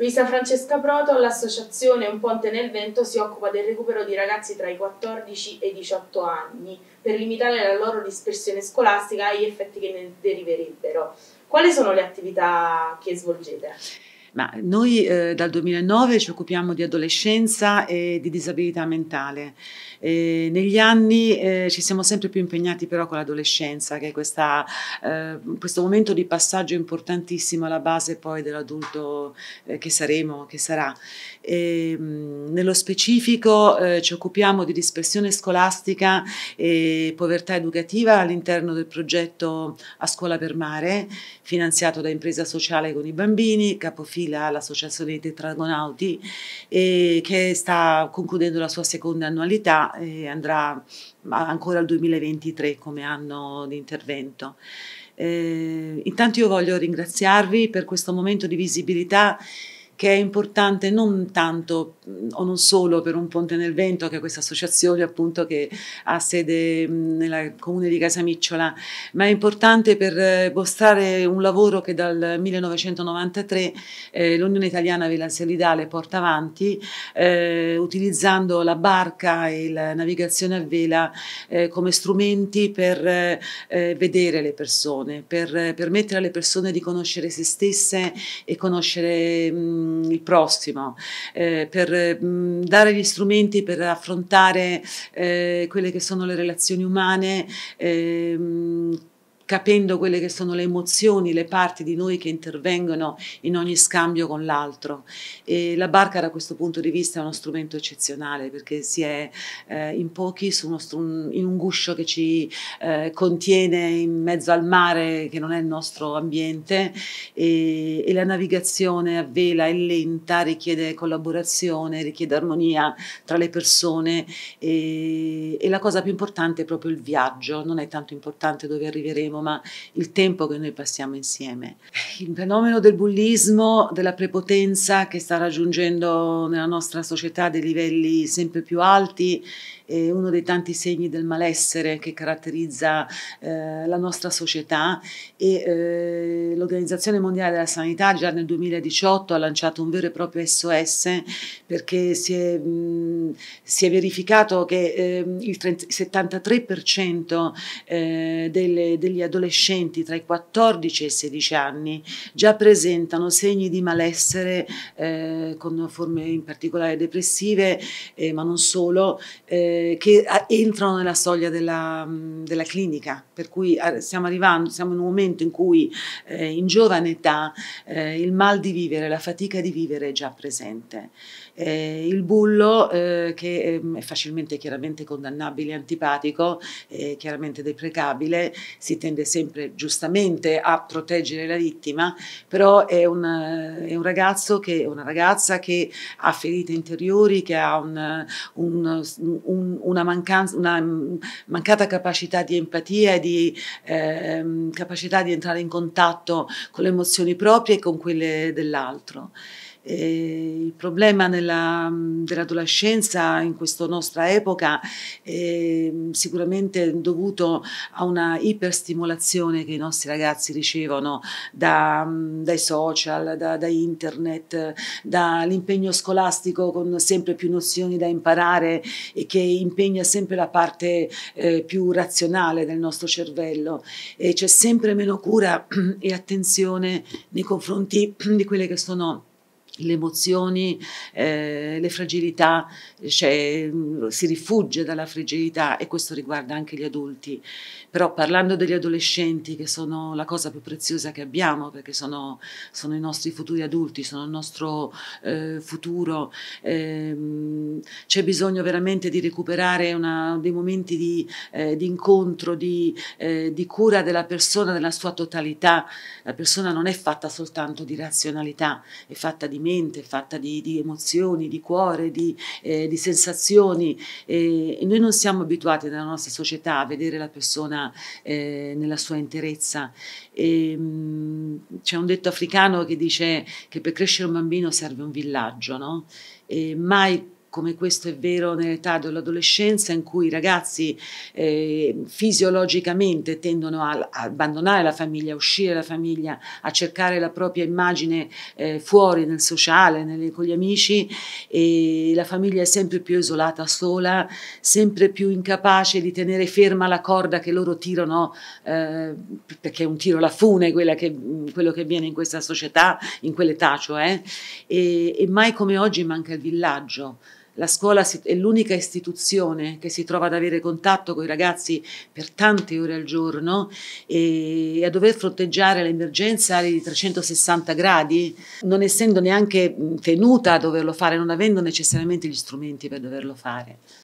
Luisa Francesca Proto, l'associazione Un Ponte nel Vento si occupa del recupero di ragazzi tra i 14 e i 18 anni per limitare la loro dispersione scolastica e gli effetti che ne deriverebbero. Quali sono le attività che svolgete? Ma noi eh, dal 2009 ci occupiamo di adolescenza e di disabilità mentale. E negli anni eh, ci siamo sempre più impegnati però con l'adolescenza, che è questa, eh, questo momento di passaggio importantissimo alla base poi dell'adulto eh, che saremo, che sarà. E, mh, mm, nello specifico eh, ci occupiamo di dispersione scolastica e povertà educativa all'interno del progetto A Scuola per Mare, finanziato da Impresa Sociale con i Bambini, Capofino fila l'Associazione dei Tetragonauti eh, che sta concludendo la sua seconda annualità e andrà ancora al 2023 come anno di intervento. Eh, intanto io voglio ringraziarvi per questo momento di visibilità che è importante non tanto mm, o non solo per un ponte nel vento, che è questa associazione appunto che ha sede mm, nel comune di Casamicciola, ma è importante per eh, mostrare un lavoro che dal 1993 eh, l'Unione Italiana Vela Selidale porta avanti eh, utilizzando la barca e la navigazione a vela eh, come strumenti per eh, eh, vedere le persone, per permettere alle persone di conoscere se stesse e conoscere mh, mm, mh, mm, il prossimo, eh, per mh, mm, dare gli strumenti per affrontare eh, quelle che sono le relazioni umane. Eh, capendo quelle che sono le emozioni, le parti di noi che intervengono in ogni scambio con l'altro. la barca da questo punto di vista è uno strumento eccezionale perché si è eh, in pochi in un guscio che ci eh, contiene in mezzo al mare che non è il nostro ambiente e, e la navigazione a vela è lenta, richiede collaborazione, richiede armonia tra le persone e, e la cosa più importante è proprio il viaggio, non è tanto importante dove arriveremo dicevo, ma il tempo che noi passiamo insieme. Il fenomeno del bullismo, della prepotenza che sta raggiungendo nella nostra società dei livelli sempre più alti è uno dei tanti segni del malessere che caratterizza eh, la nostra società e eh, l'Organizzazione Mondiale della Sanità già nel 2018 ha lanciato un vero e proprio SOS perché si è, mh, si è verificato che ehm, eh, il 30, 73% delle, degli adolescenti tra i 14 e i 16 anni già presentano segni di malessere eh, con forme in particolare depressive, eh, ma non solo, eh, eh, che eh, entrano nella soglia della, mm, della, clinica, per cui eh, stiamo arrivando, siamo in un momento in cui eh, in giovane età eh, il mal di vivere, la fatica di vivere è già presente. il bullo, che ehm, è facilmente chiaramente condannabile, antipatico, chiaramente deprecabile, si tende sempre giustamente a proteggere la vittima, però è, una, è un ragazzo che, una ragazza che ha ferite interiori, che ha un, un, un una, mancanza, una mancata capacità di empatia e di eh, capacità di entrare in contatto con le emozioni proprie e con quelle dell'altro. Eh, il problema nella, dell'adolescenza in questa nostra epoca è sicuramente dovuto a una iperstimolazione che i nostri ragazzi ricevono da, dai social, da, da internet, dall'impegno scolastico con sempre più nozioni da imparare e che impegna sempre la parte eh, più razionale del nostro cervello e c'è sempre meno cura e attenzione nei confronti di quelle che sono le emozioni, eh, le fragilità, cioè, si rifugge dalla fragilità e questo riguarda anche gli adulti. Però parlando degli adolescenti, che sono la cosa più preziosa che abbiamo, perché sono, sono i nostri futuri adulti, sono il nostro eh, futuro, eh, c'è bisogno veramente di recuperare una, dei momenti di, eh, di incontro, di, eh, di cura della persona nella sua totalità. La persona non è fatta soltanto di razionalità, è fatta di permanente, fatta di, di emozioni, di cuore, di, eh, di sensazioni. Eh, noi non siamo abituati nella nostra società a vedere la persona eh, nella sua interezza. E, mm, c'è un detto africano che dice che per crescere un bambino serve un villaggio, no? mai come questo è vero nell'età dell'adolescenza in cui i ragazzi eh, fisiologicamente tendono a, a, abbandonare la famiglia, a uscire dalla famiglia, a cercare la propria immagine eh, fuori nel sociale, nelle, con gli amici e la famiglia è sempre più isolata, sola, sempre più incapace di tenere ferma la corda che loro tirano eh, perché è un tiro alla fune che, quello che avviene in questa società, in quell'età cioè, e, e mai come oggi manca il villaggio la scuola è l'unica istituzione che si trova ad avere contatto con i ragazzi per tante ore al giorno e a dover fronteggiare l'emergenza di 360 gradi, non essendo neanche tenuta a doverlo fare, non avendo necessariamente gli strumenti per doverlo fare.